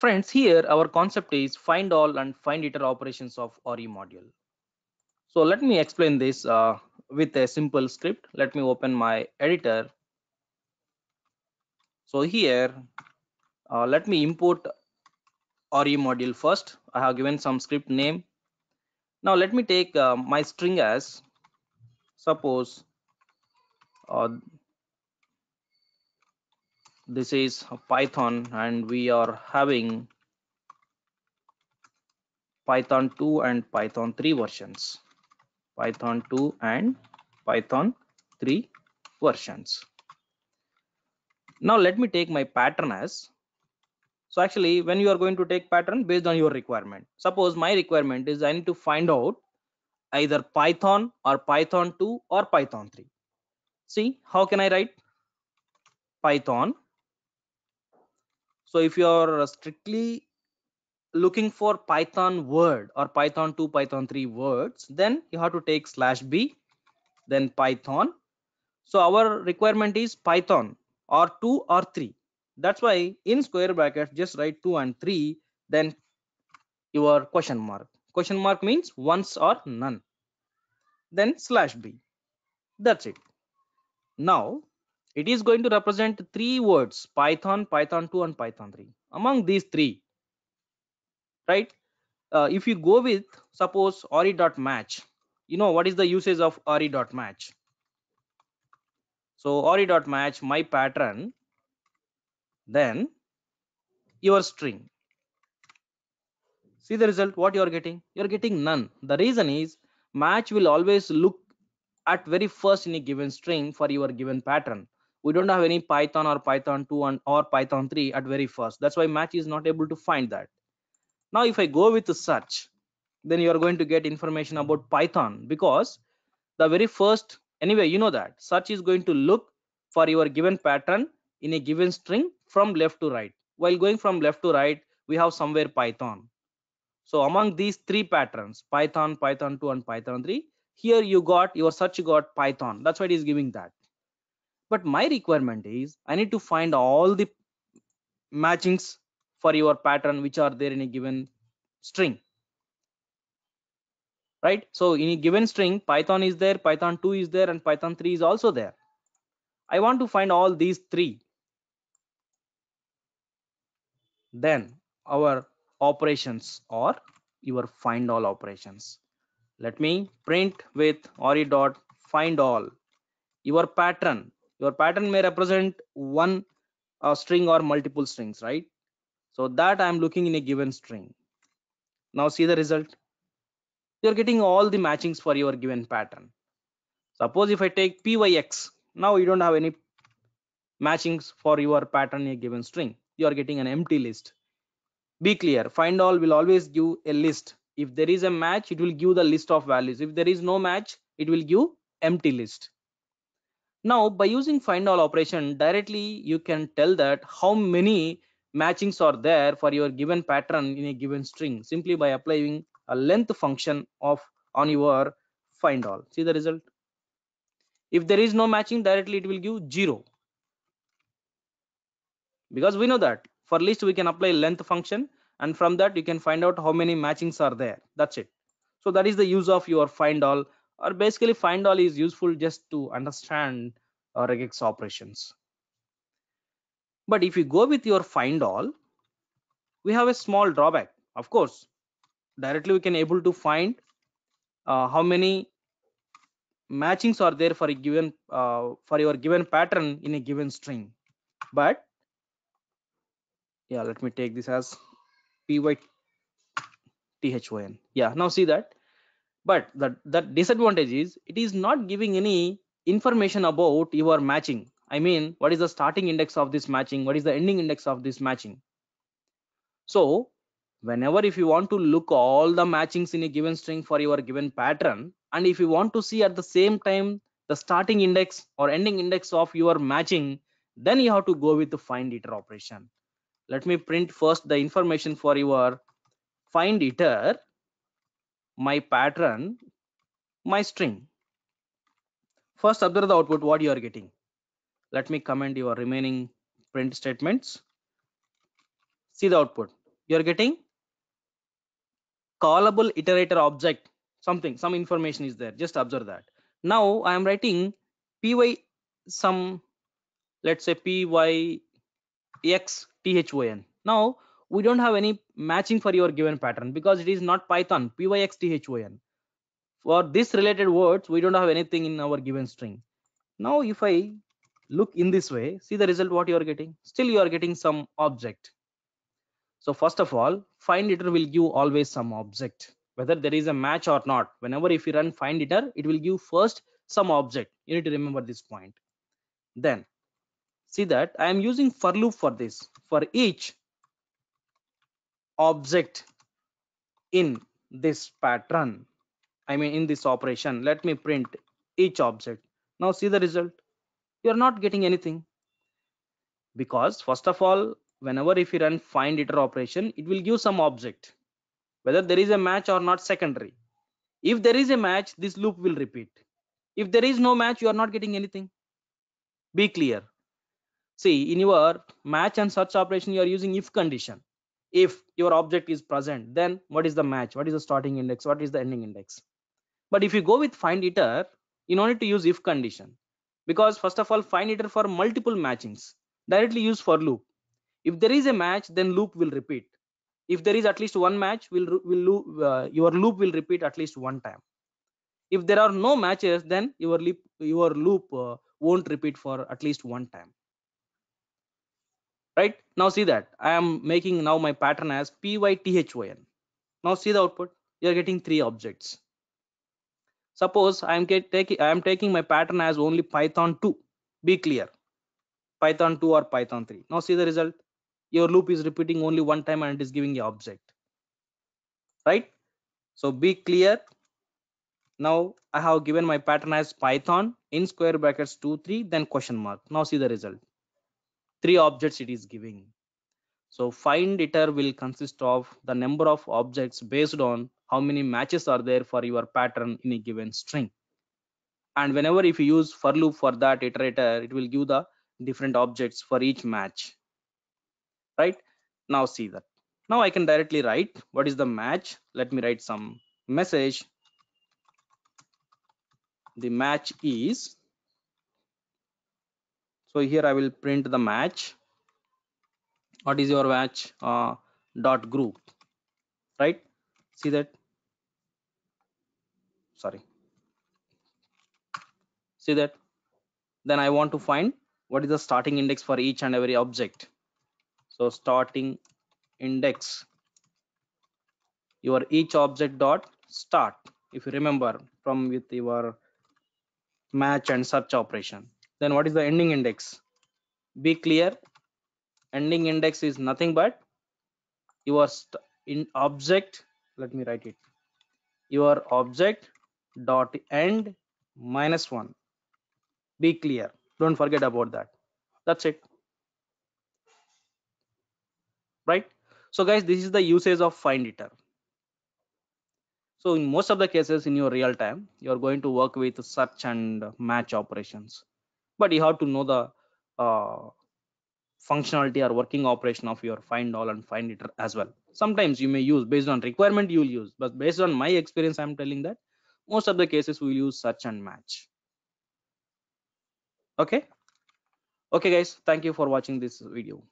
Friends, here our concept is find all and find iter operations of RE module. So let me explain this uh, with a simple script. Let me open my editor. So here, uh, let me import RE module first. I have given some script name. Now let me take uh, my string as suppose uh, this is Python and we are having Python 2 and Python 3 versions. Python 2 and Python 3 versions. Now let me take my pattern as. So actually when you are going to take pattern based on your requirement. Suppose my requirement is I need to find out either Python or Python 2 or Python 3. See how can I write Python so if you're strictly looking for python word or python 2 python 3 words then you have to take slash b then python so our requirement is python or 2 or 3 that's why in square brackets just write 2 and 3 then your question mark question mark means once or none then slash b that's it now it is going to represent three words python python 2 and python 3 among these three right uh, if you go with suppose Match, you know what is the usage of Match? so Match my pattern then your string see the result what you are getting you are getting none the reason is match will always look at very first in a given string for your given pattern we don't have any python or python 2 and or python 3 at very first that's why match is not able to find that now if i go with the search then you are going to get information about python because the very first anyway you know that search is going to look for your given pattern in a given string from left to right while going from left to right we have somewhere python so among these three patterns python python 2 and python 3 here you got your search got python that's why it is giving that but my requirement is i need to find all the matchings for your pattern which are there in a given string right so in a given string python is there python 2 is there and python 3 is also there i want to find all these three then our operations or your find all operations let me print with ori dot find all your pattern your pattern may represent one uh, string or multiple strings right so that i am looking in a given string now see the result you're getting all the matchings for your given pattern suppose if i take pyx now you don't have any matchings for your pattern in a given string you are getting an empty list be clear find all will always give a list if there is a match it will give the list of values if there is no match it will give empty list now by using find all operation directly you can tell that how many matchings are there for your given pattern in a given string simply by applying a length function of on your find all. See the result. If there is no matching directly it will give zero because we know that for list we can apply length function and from that you can find out how many matchings are there that's it so that is the use of your find all or basically find all is useful just to understand uh, regex operations but if you go with your find all we have a small drawback of course directly we can able to find uh, how many matchings are there for a given uh, for your given pattern in a given string but yeah let me take this as py thon. yeah now see that but the, the disadvantage is it is not giving any information about your matching i mean what is the starting index of this matching what is the ending index of this matching so whenever if you want to look all the matchings in a given string for your given pattern and if you want to see at the same time the starting index or ending index of your matching then you have to go with the find iter operation let me print first the information for your find iter my pattern, my string. First observe the output, what you are getting. Let me comment your remaining print statements. See the output. You are getting callable iterator object, something, some information is there. Just observe that. Now I am writing py some, let's say pyxthon. Now we don't have any matching for your given pattern because it is not python pyxthon for this related words we don't have anything in our given string now if i look in this way see the result what you are getting still you are getting some object so first of all find iter will give always some object whether there is a match or not whenever if you run find iter it will give first some object you need to remember this point then see that i am using for loop for this for each object in this pattern i mean in this operation let me print each object now see the result you're not getting anything because first of all whenever if you run find iter operation it will give some object whether there is a match or not secondary if there is a match this loop will repeat if there is no match you are not getting anything be clear see in your match and search operation you are using if condition if your object is present then what is the match what is the starting index what is the ending index but if you go with find iter you don't need to use if condition because first of all find iter for multiple matchings directly use for loop if there is a match then loop will repeat if there is at least one match will will loop uh, your loop will repeat at least one time if there are no matches then your loop your loop uh, won't repeat for at least one time right now see that i am making now my pattern as python now see the output you're getting three objects suppose i am taking i am taking my pattern as only python 2 be clear python 2 or python 3 now see the result your loop is repeating only one time and it is giving you object right so be clear now i have given my pattern as python in square brackets 2 3 then question mark now see the result three objects it is giving so find iter will consist of the number of objects based on how many matches are there for your pattern in a given string and whenever if you use for loop for that iterator it will give the different objects for each match right now see that now i can directly write what is the match let me write some message the match is so here i will print the match what is your match uh, dot group right see that sorry see that then i want to find what is the starting index for each and every object so starting index your each object dot start if you remember from with your match and search operation then what is the ending index be clear ending index is nothing but your in object let me write it your object dot end minus one be clear don't forget about that that's it right so guys this is the usage of find iter so in most of the cases in your real time, you're going to work with search and match operations but you have to know the uh, functionality or working operation of your find all and find it as well sometimes you may use based on requirement you will use but based on my experience i'm telling that most of the cases we will use search and match okay okay guys thank you for watching this video